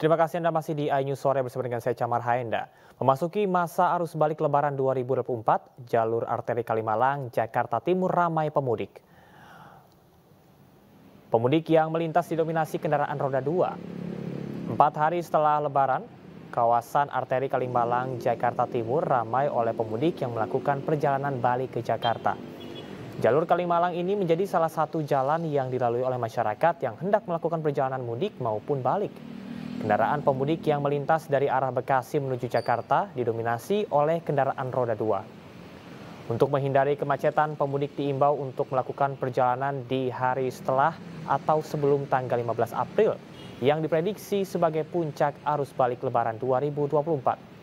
Terima kasih Anda masih di iNews Sore bersama dengan saya Camar Haenda. Memasuki masa arus balik lebaran 2024, jalur arteri Kalimalang, Jakarta Timur ramai pemudik. Pemudik yang melintas didominasi kendaraan roda 2. Empat hari setelah lebaran, kawasan arteri Kalimalang, Jakarta Timur ramai oleh pemudik yang melakukan perjalanan balik ke Jakarta. Jalur Kalimalang ini menjadi salah satu jalan yang dilalui oleh masyarakat yang hendak melakukan perjalanan mudik maupun balik. Kendaraan pemudik yang melintas dari arah Bekasi menuju Jakarta didominasi oleh kendaraan roda dua. Untuk menghindari kemacetan, pemudik diimbau untuk melakukan perjalanan di hari setelah atau sebelum tanggal 15 April yang diprediksi sebagai puncak arus balik lebaran 2024.